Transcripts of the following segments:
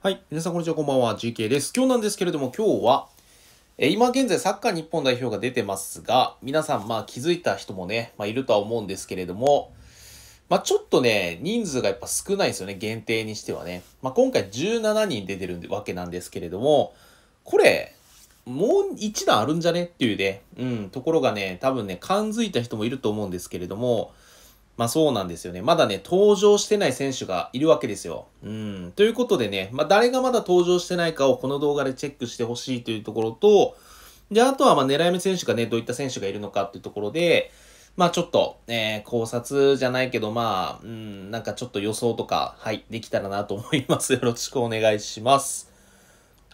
はい。皆さん、こんにちは。こんばんは。GK です。今日なんですけれども、今日は、え今現在サッカー日本代表が出てますが、皆さん、まあ気づいた人もね、まあいるとは思うんですけれども、まあちょっとね、人数がやっぱ少ないですよね。限定にしてはね。まあ今回17人出てるわけなんですけれども、これ、もう1段あるんじゃねっていうね、うん、ところがね、多分ね、感づいた人もいると思うんですけれども、まあそうなんですよね。まだね、登場してない選手がいるわけですよ。うん。ということでね、まあ誰がまだ登場してないかをこの動画でチェックしてほしいというところと、で、あとはまあ狙い目選手がね、どういった選手がいるのかっていうところで、まあちょっと、えー、考察じゃないけど、まあ、うん、なんかちょっと予想とか、はい、できたらなと思います。よろしくお願いします。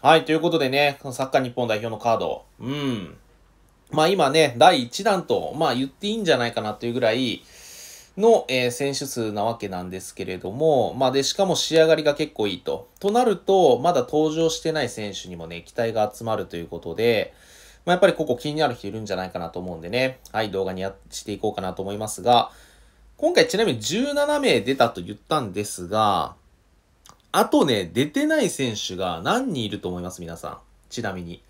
はい、ということでね、サッカー日本代表のカード、うん。まあ今ね、第1弾と、まあ言っていいんじゃないかなというぐらい、の、えー、選手数なわけなんですけれども、まあで、しかも仕上がりが結構いいと。となると、まだ登場してない選手にもね、期待が集まるということで、まあやっぱりここ気になる人いるんじゃないかなと思うんでね、はい、動画にやしていこうかなと思いますが、今回ちなみに17名出たと言ったんですが、あとね、出てない選手が何人いると思います皆さん。ちなみに。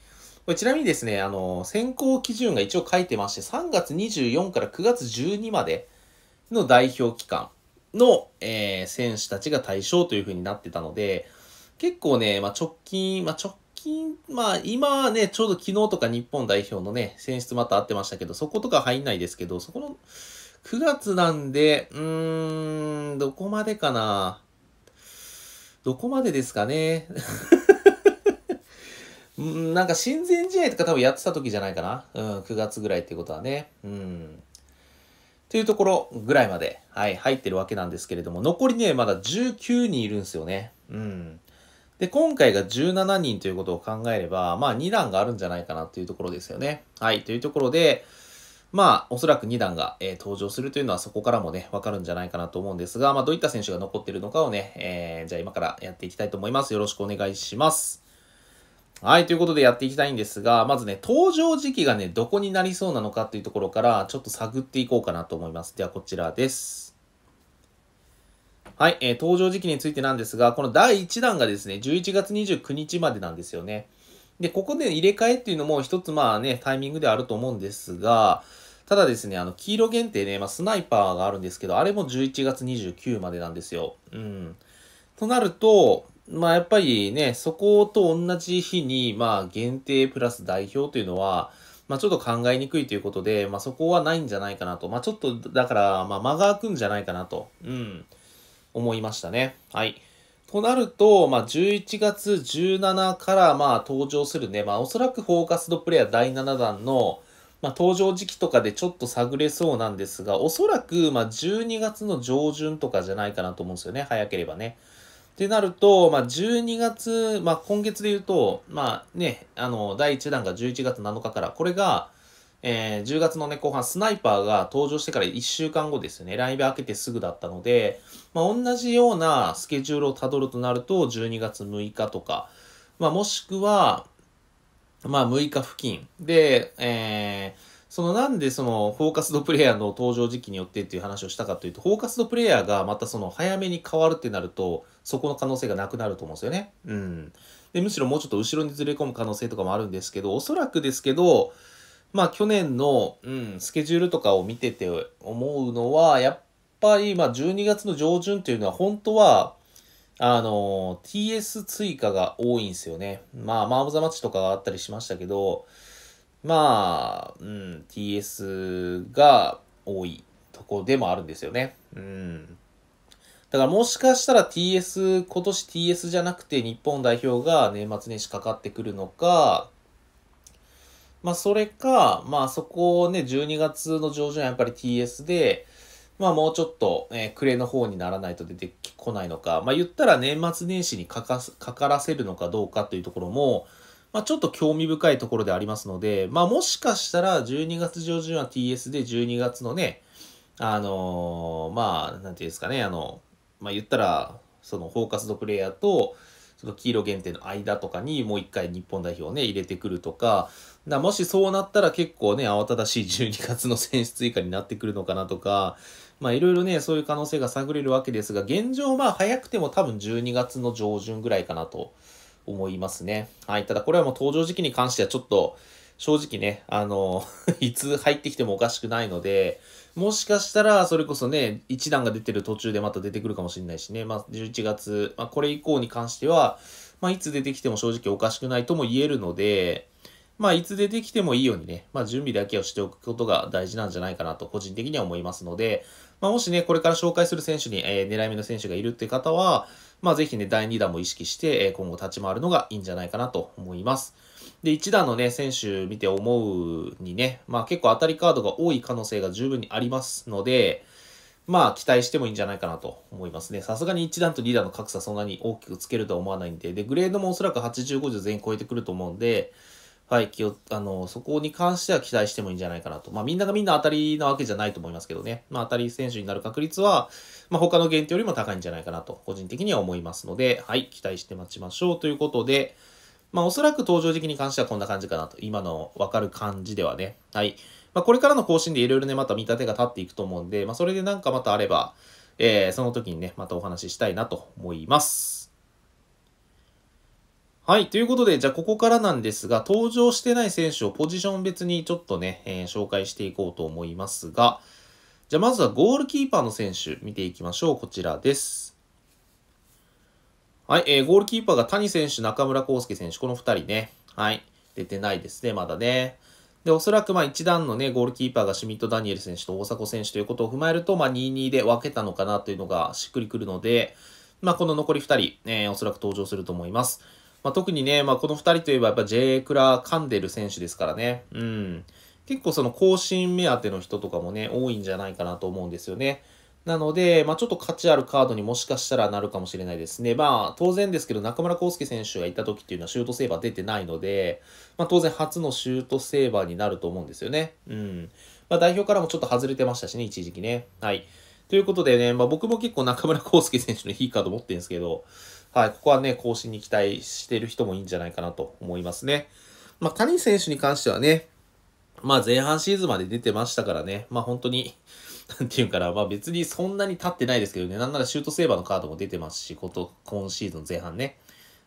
これちなみにですね、あの、選考基準が一応書いてまして、3月24から9月12までの代表機関の、えー、選手たちが対象という風になってたので、結構ね、まあ、直近、まあ、直近、まあ、今ね、ちょうど昨日とか日本代表のね、選出また合ってましたけど、そことか入んないですけど、そこの9月なんで、うーん、どこまでかな。どこまでですかね。ん、なんか親善試合とか多分やってた時じゃないかな。うん、9月ぐらいってことはね。うん。っていうところぐらいまで、はい、入ってるわけなんですけれども、残りね、まだ19人いるんですよね。うん。で、今回が17人ということを考えれば、まあ2段があるんじゃないかなというところですよね。はい、というところで、まあ、おそらく2段が、えー、登場するというのはそこからもね、わかるんじゃないかなと思うんですが、まあ、どういった選手が残ってるのかをね、えー、じゃあ今からやっていきたいと思います。よろしくお願いします。はい、ということでやっていきたいんですが、まずね、登場時期がね、どこになりそうなのかっていうところから、ちょっと探っていこうかなと思います。では、こちらです。はい、えー、登場時期についてなんですが、この第1弾がですね、11月29日までなんですよね。で、ここで入れ替えっていうのも一つまあね、タイミングであると思うんですが、ただですね、あの、黄色限定ね、まあ、スナイパーがあるんですけど、あれも11月29までなんですよ。うん。となると、まあやっぱりね、そこと同じ日に、まあ限定プラス代表というのは、まあちょっと考えにくいということで、まあそこはないんじゃないかなと。まあちょっと、だから、まあ間が空くんじゃないかなと、うん、思いましたね。はい。となると、まあ11月17からまあ登場するね、まあおそらくフォーカスドプレイヤー第7弾の、まあ、登場時期とかでちょっと探れそうなんですが、おそらく、ま12月の上旬とかじゃないかなと思うんですよね。早ければね。ってなると、まあ、12月、まあ、今月で言うと、まあね、あの、第1弾が11月7日から、これが、えー、10月のね、後半、スナイパーが登場してから1週間後ですね、ライブ開けてすぐだったので、まあ、同じようなスケジュールをたどるとなると、12月6日とか、まあ、もしくは、まあ、6日付近で、えー、そのなんでそのフォーカスドプレイヤーの登場時期によってっていう話をしたかというと、フォーカスドプレイヤーがまたその早めに変わるってなると、そこの可能性がなくなると思うんですよね。うん。で、むしろもうちょっと後ろにずれ込む可能性とかもあるんですけど、おそらくですけど、まあ去年の、うん、スケジュールとかを見てて思うのは、やっぱり、まあ12月の上旬っていうのは本当は、あの、TS 追加が多いんですよね。まあ、マームザマッチとかがあったりしましたけど、まあ、うん、TS が多いとこでもあるんですよね。うん。だからもしかしたら TS、今年 TS じゃなくて日本代表が年末年始かかってくるのか、まあそれか、まあそこをね、12月の上旬はやっぱり TS で、まあもうちょっと、えー、暮れの方にならないと出てこないのか、まあ言ったら年末年始にかかかからせるのかどうかというところも、まあちょっと興味深いところでありますので、まあもしかしたら12月上旬は TS で12月のね、あのー、まあ、なんていうんですかね、あの、まあ、言ったら、そのフォーカスドプレイヤーと、その黄色限定の間とかにもう一回日本代表をね、入れてくるとか、だもしそうなったら結構ね、慌ただしい12月の選出以下になってくるのかなとか、まあいろいろね、そういう可能性が探れるわけですが、現状まあ早くても多分12月の上旬ぐらいかなと思いますね。はい、ただこれはもう登場時期に関してはちょっと、正直ね、あの いつ入ってきてもおかしくないので、もしかしたら、それこそね、1弾が出てる途中でまた出てくるかもしれないしね、まあ、11月、まあ、これ以降に関しては、まあ、いつ出てきても正直おかしくないとも言えるので、まあ、いつ出てきてもいいようにね、まあ、準備だけをしておくことが大事なんじゃないかなと、個人的には思いますので、まあ、もしね、これから紹介する選手に、えー、狙い目の選手がいるって方は、まあ、ぜひね、第2弾も意識して、え今後立ち回るのがいいんじゃないかなと思います。で、1段のね、選手見て思うにね、まあ結構当たりカードが多い可能性が十分にありますので、まあ期待してもいいんじゃないかなと思いますね。さすがに1段と二段の格差そんなに大きくつけるとは思わないんで、で、グレードもおそらく80、50全員超えてくると思うんで、はい、気を、あの、そこに関しては期待してもいいんじゃないかなと。まあみんながみんな当たりなわけじゃないと思いますけどね。まあ当たり選手になる確率は、まあ他の限定よりも高いんじゃないかなと、個人的には思いますので、はい、期待して待ちましょうということで、まあおそらく登場時期に関してはこんな感じかなと。今のわかる感じではね。はい。まあこれからの更新でいろいろね、また見立てが立っていくと思うんで、まあそれでなんかまたあれば、えー、その時にね、またお話ししたいなと思います。はい。ということで、じゃあここからなんですが、登場してない選手をポジション別にちょっとね、えー、紹介していこうと思いますが、じゃあまずはゴールキーパーの選手見ていきましょう。こちらです。はい、えー、ゴールキーパーが谷選手、中村康介選手、この2人ね。はい。出てないですね、まだね。で、おそらくまあ一段のね、ゴールキーパーがシュミット・ダニエル選手と大迫選手ということを踏まえると、まあ2-2で分けたのかなというのがしっくりくるので、まあこの残り2人、ね、おそらく登場すると思います。まあ特にね、まあこの2人といえばやっぱ J. クラ・カンデル選手ですからね。うん。結構その更新目当ての人とかもね、多いんじゃないかなと思うんですよね。なので、まあ、ちょっと価値あるカードにもしかしたらなるかもしれないですね。まあ、当然ですけど、中村康介選手がいた時っていうのはシュートセーバー出てないので、まあ、当然初のシュートセーバーになると思うんですよね。うん。まあ、代表からもちょっと外れてましたしね、一時期ね。はい。ということでね、まあ、僕も結構中村康介選手のいいカード持ってるんですけど、はい、ここはね、更新に期待してる人もいいんじゃないかなと思いますね。まあ、谷選手に関してはね、まあ、前半シーズンまで出てましたからね、まあ、本当になんていうんかな、まあ別にそんなに立ってないですけどね、なんならシュートセーバーのカードも出てますし、こと、今シーズン前半ね。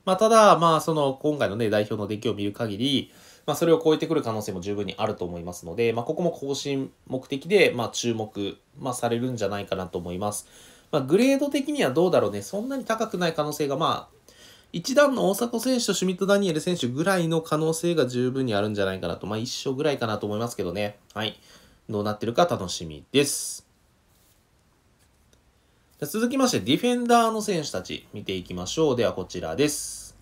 まあただ、まあその、今回のね、代表の出来を見る限り、まあそれを超えてくる可能性も十分にあると思いますので、まあここも更新目的で、まあ注目、まあされるんじゃないかなと思います。まあグレード的にはどうだろうね、そんなに高くない可能性が、まあ、一段の大迫選手とシュミット・ダニエル選手ぐらいの可能性が十分にあるんじゃないかなと、まあ一緒ぐらいかなと思いますけどね。はい。どうなってるか楽しみです。続きまして、ディフェンダーの選手たち見ていきましょう。ではこちらです。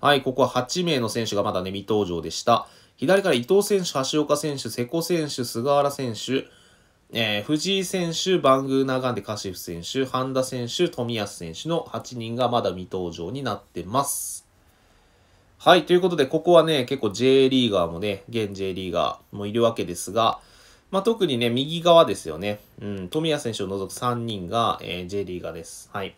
はい、ここは8名の選手がまだね、未登場でした。左から伊藤選手、橋岡選手、瀬古選手、菅原選手、えー、藤井選手、バングーナガンデカシフ選手、半田選手、冨安選手の8人がまだ未登場になってます。はい、ということで、ここはね、結構 J リーガーもね、現 J リーガーもいるわけですが、まあ、特にね、右側ですよね。うん、富谷選手を除く3人が、えー、J リーガーです。はい。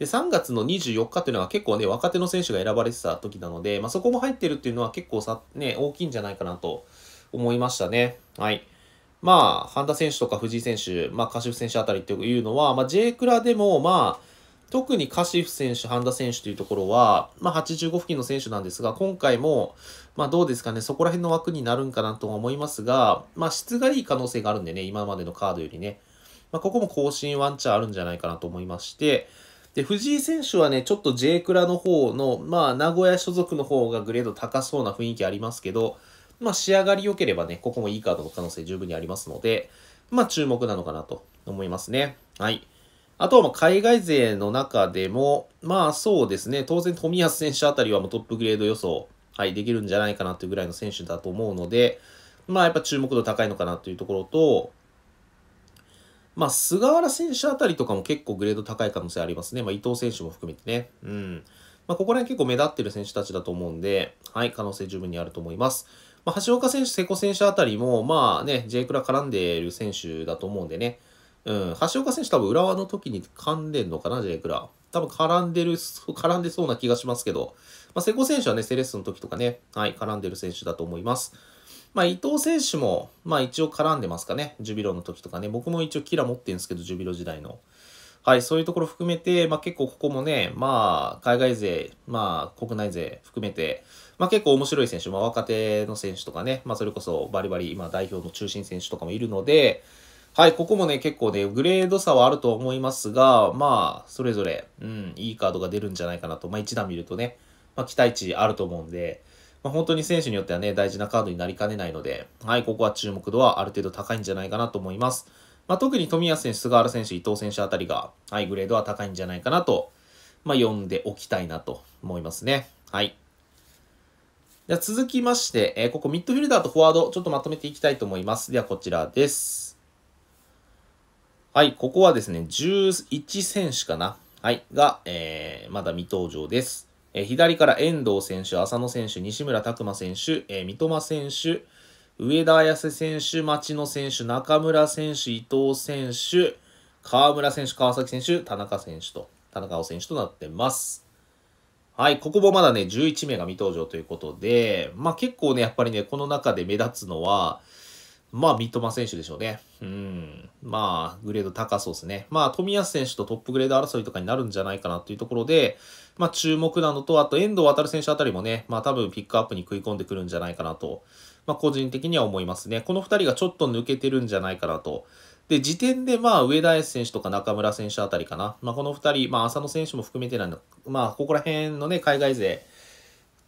で、3月の24日というのは結構ね、若手の選手が選ばれてた時なので、まあ、そこも入ってるっていうのは結構さ、ね、大きいんじゃないかなと思いましたね。はい。まあ、半田選手とか藤井選手、まあ、フ選手あたりっていうのは、まあ、J クラでも、まあ、特にカシフ選手、半田選手というところは、まあ、85付近の選手なんですが、今回も、まあ、どうですかね、そこら辺の枠になるんかなとは思いますが、まあ、質がいい可能性があるんでね、今までのカードよりね。まあ、ここも更新ワンチャンあるんじゃないかなと思いまして、で、藤井選手はね、ちょっと J クラの方の、まあ、名古屋所属の方がグレード高そうな雰囲気ありますけど、まあ、仕上がり良ければね、ここもいいカードの可能性十分にありますので、まあ、注目なのかなと思いますね。はい。あとはまあ海外勢の中でも、まあそうですね、当然冨安選手あたりはもうトップグレード予想、はい、できるんじゃないかなというぐらいの選手だと思うので、まあやっぱ注目度高いのかなというところと、まあ菅原選手あたりとかも結構グレード高い可能性ありますね。まあ伊藤選手も含めてね。うん。まあここら辺結構目立ってる選手たちだと思うんで、はい、可能性十分にあると思います。まあ橋岡選手、瀬古選手あたりも、まあね、J クラ絡んでいる選手だと思うんでね、うん、橋岡選手多分浦和の時に噛んでんのかな、イクラ。多分絡んでる、絡んでそうな気がしますけど、まあ、瀬古選手はね、セレッソの時とかね、はい、絡んでる選手だと思います。まあ、伊藤選手も、まあ、一応絡んでますかね、ジュビロの時とかね、僕も一応キラ持ってるんですけど、ジュビロ時代の。はい、そういうところ含めて、まあ、結構ここもね、まあ、海外勢、まあ、国内勢含めて、まあ、結構面白い選手、まあ、若手の選手とかね、まあ、それこそバリバリ、今代表の中心選手とかもいるので、はい、ここもね、結構ね、グレード差はあると思いますが、まあ、それぞれ、うん、いいカードが出るんじゃないかなと、まあ、一段見るとね、まあ、期待値あると思うんで、まあ、本当に選手によってはね、大事なカードになりかねないので、はい、ここは注目度はある程度高いんじゃないかなと思います。まあ、特に富安選手、菅原選手、伊藤選手あたりが、はい、グレードは高いんじゃないかなと、まあ、読んでおきたいなと思いますね。はい。では続きまして、えー、ここミッドフィルダーとフォワード、ちょっとまとめていきたいと思います。ではこちらです。はい、ここはですね、11選手かな。はい、が、えー、まだ未登場です。えー、左から遠藤選手、浅野選手、西村拓磨選手、えー、三笘選手、上田綺世選手、町野選手、中村選手、伊藤選手、河村選手、川崎選手、田中選手と、田中選手となってます。はい、ここもまだね、11名が未登場ということで、まあ結構ね、やっぱりね、この中で目立つのは、まあ、三笘選手でしょうね。うん。まあ、グレード高そうですね。まあ、冨安選手とトップグレード争いとかになるんじゃないかなっていうところで、まあ、注目なのと、あと、遠藤航選手あたりもね、まあ、多分ピックアップに食い込んでくるんじゃないかなと、まあ、個人的には思いますね。この2人がちょっと抜けてるんじゃないかなと。で、時点で、まあ、上田選手とか中村選手あたりかな。まあ、この2人、まあ、浅野選手も含めてなんだ、まあ、ここら辺のね、海外勢、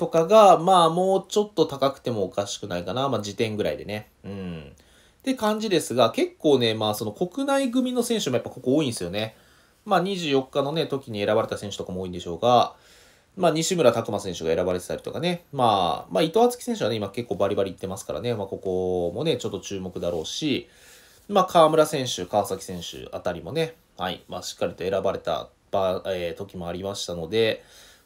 とかが、まあもうちょっと高くてもおかしくないかな。まあ時点ぐらいでね。うん。って感じですが、結構ね、まあその国内組の選手もやっぱここ多いんですよね。まあ24日のね、時に選ばれた選手とかも多いんでしょうが、まあ西村拓磨選手が選ばれてたりとかね、まあ、まあ伊藤敦樹選手はね、今結構バリバリいってますからね、まあここもね、ちょっと注目だろうし、まあ河村選手、川崎選手あたりもね、はい、まあしっかりと選ばれた場、えー、時もありましたので、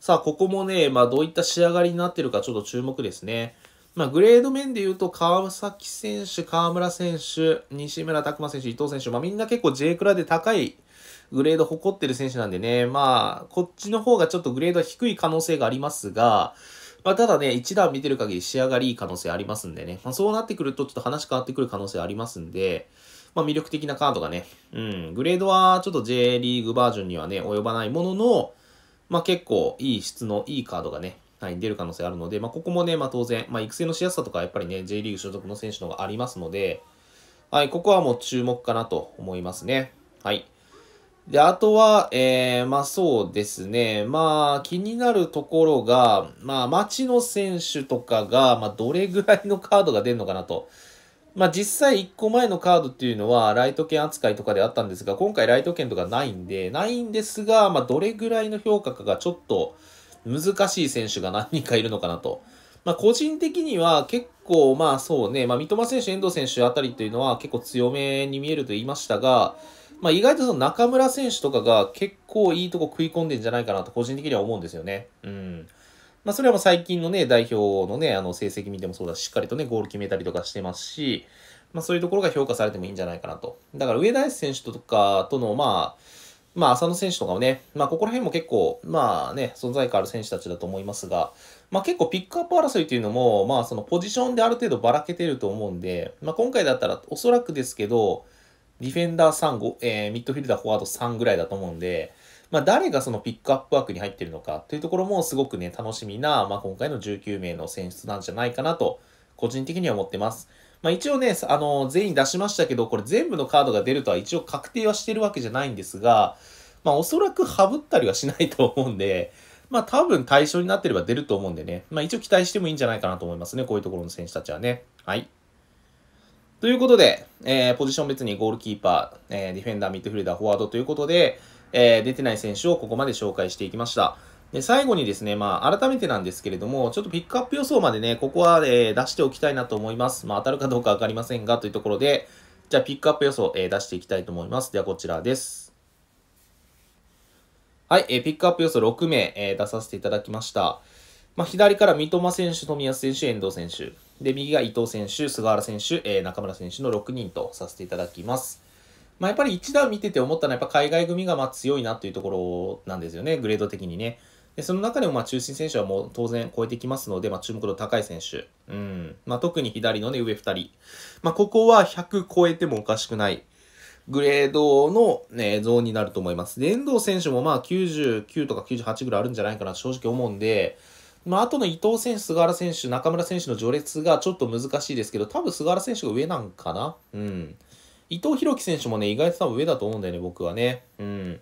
さあ、ここもね、まあ、どういった仕上がりになってるかちょっと注目ですね。まあ、グレード面で言うと、川崎選手、河村選手、西村拓真選手、伊藤選手、まあ、みんな結構 J クラで高いグレード誇ってる選手なんでね、まあ、こっちの方がちょっとグレードは低い可能性がありますが、まあ、ただね、1段見てる限り仕上がりいい可能性ありますんでね、まあ、そうなってくるとちょっと話変わってくる可能性ありますんで、まあ、魅力的なカードがね、うん、グレードはちょっと J リーグバージョンにはね、及ばないものの、まあ、結構いい質のいいカードがね、はい、出る可能性あるので、まあ、ここもね、まあ、当然、まあ、育成のしやすさとかやっぱりね、J リーグ所属の選手の方がありますので、はい、ここはもう注目かなと思いますね。はい。で、あとは、えー、まあそうですね。まあ気になるところが、まあ町の選手とかが、まあどれぐらいのカードが出るのかなと。まあ、実際1個前のカードっていうのはライト券扱いとかであったんですが、今回ライト券とかないんで、ないんですが、まあ、どれぐらいの評価かがちょっと難しい選手が何人かいるのかなと。まあ、個人的には結構、まあそうね、まあ、三笘選手、遠藤選手あたりというのは結構強めに見えると言いましたが、まあ、意外とその中村選手とかが結構いいとこ食い込んでんじゃないかなと個人的には思うんですよね。うん。まあ、それはもう最近のね、代表のね、あの、成績見てもそうだし、しっかりとね、ゴール決めたりとかしてますし、まあ、そういうところが評価されてもいいんじゃないかなと。だから、上田選手とかとの、まあ、まあ、浅野選手とかもね、まあ、ここら辺も結構、まあね、存在感ある選手たちだと思いますが、まあ、結構ピックアップ争いというのも、まあ、そのポジションである程度ばらけてると思うんで、まあ、今回だったらおそらくですけど、ディフェンダー3、えー、ミッドフィルダー、フォワード3ぐらいだと思うんで、まあ、誰がそのピックアップ枠に入ってるのかというところもすごくね、楽しみな、まあ、今回の19名の選出なんじゃないかなと、個人的には思ってます。まあ、一応ね、あの、全員出しましたけど、これ全部のカードが出るとは一応確定はしてるわけじゃないんですが、まあ、おそらくハブったりはしないと思うんで、まあ、多分対象になってれば出ると思うんでね、まあ、一応期待してもいいんじゃないかなと思いますね、こういうところの選手たちはね。はい。ということで、えー、ポジション別にゴールキーパー、えー、ディフェンダー、ミッドフィルダー、フォワードということで、えー、出てない選手をここまで紹介していきました。で、最後にですね、まあ、改めてなんですけれども、ちょっとピックアップ予想までね、ここは、えー、出しておきたいなと思います。まあ、当たるかどうかわかりませんが、というところで、じゃあ、ピックアップ予想、えー、出していきたいと思います。では、こちらです。はい、えー、ピックアップ予想6名、えー、出させていただきました。まあ、左から三笘選手、冨安選手、遠藤選手。で、右が伊藤選手、菅原選手、えー、中村選手の6人とさせていただきます。まあ、やっぱり一段見てて思ったのはやっぱ海外組がま強いなというところなんですよね、グレード的にね。でその中でもま中心選手はもう当然超えてきますので、まあ、注目度高い選手。うんまあ、特に左の、ね、上2人。まあ、ここは100超えてもおかしくないグレードの、ね、ゾーンになると思います。で、遠藤選手もまあ99とか98ぐらいあるんじゃないかな正直思うんで、まあ、あとの伊藤選手、菅原選手、中村選手の序列がちょっと難しいですけど、多分菅原選手が上なんかなうん。伊藤洋樹選手もね、意外と多分上だと思うんだよね、僕はね。うん。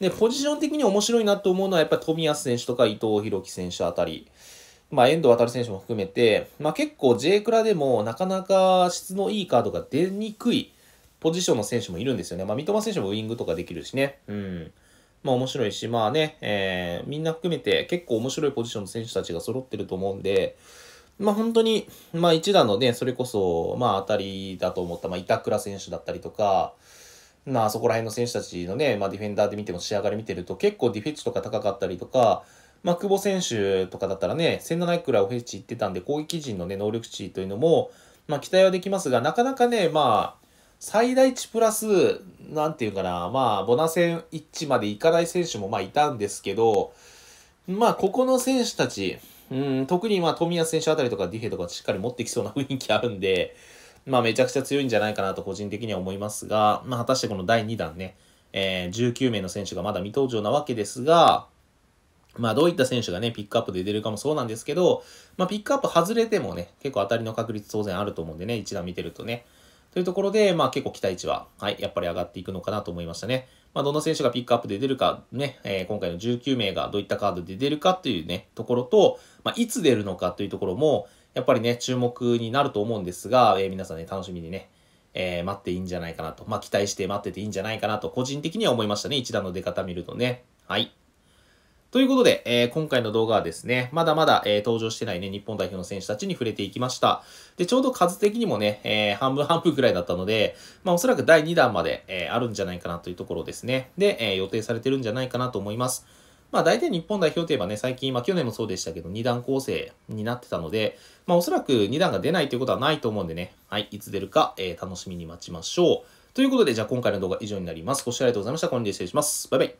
で、ポジション的に面白いなと思うのは、やっぱり冨安選手とか伊藤洋樹選手あたり。まあ、遠藤航選手も含めて、まあ、結構 J クラでもなかなか質のいいカードが出にくいポジションの選手もいるんですよね。まあ、三笘選手もウイングとかできるしね。うん。まあ、面白いし、まあね、えー、みんな含めて結構面白いポジションの選手たちが揃ってると思うんで、まあ本当に、まあ一段のね、それこそ、まあ当たりだと思った、まあ板倉選手だったりとか、まあそこら辺の選手たちのね、まあディフェンダーで見ても仕上がり見てると結構ディフェッチとか高かったりとか、まあ久保選手とかだったらね、1700くらいオフェッチ行ってたんで攻撃陣のね、能力値というのも、まあ期待はできますが、なかなかね、まあ、最大値プラス、なんていうかな、まあ、ボナセン1まで行かない選手もまあいたんですけど、まあ、ここの選手たち、うん、特にまあ冨安選手あたりとかディフェとかしっかり持ってきそうな雰囲気あるんで、まあめちゃくちゃ強いんじゃないかなと個人的には思いますが、まあ果たしてこの第2弾ね、えー、19名の選手がまだ未登場なわけですが、まあどういった選手がね、ピックアップで出るかもそうなんですけど、まあピックアップ外れてもね、結構当たりの確率当然あると思うんでね、一段見てるとね。というところで、まあ結構期待値は、はい、やっぱり上がっていくのかなと思いましたね。まあ、どの選手がピックアップで出るか、ね、え今回の19名がどういったカードで出るかというね、ところと、まあ、いつ出るのかというところも、やっぱりね、注目になると思うんですが、え皆さんね、楽しみにね、えー、待っていいんじゃないかなと。まあ、期待して待ってていいんじゃないかなと、個人的には思いましたね。一段の出方見るとね。はい。ということで、えー、今回の動画はですね、まだまだ、えー、登場してないね、日本代表の選手たちに触れていきました。で、ちょうど数的にもね、えー、半分半分くらいだったので、まあおそらく第2弾まで、えあるんじゃないかなというところですね。で、え予定されてるんじゃないかなと思います。まあ大体日本代表といえばね、最近、まあ去年もそうでしたけど、2段構成になってたので、まあおそらく2段が出ないということはないと思うんでね、はい、いつ出るか、えー、楽しみに待ちましょう。ということで、じゃあ今回の動画以上になります。ご視聴ありがとうございました。これで失礼します。バイバイ。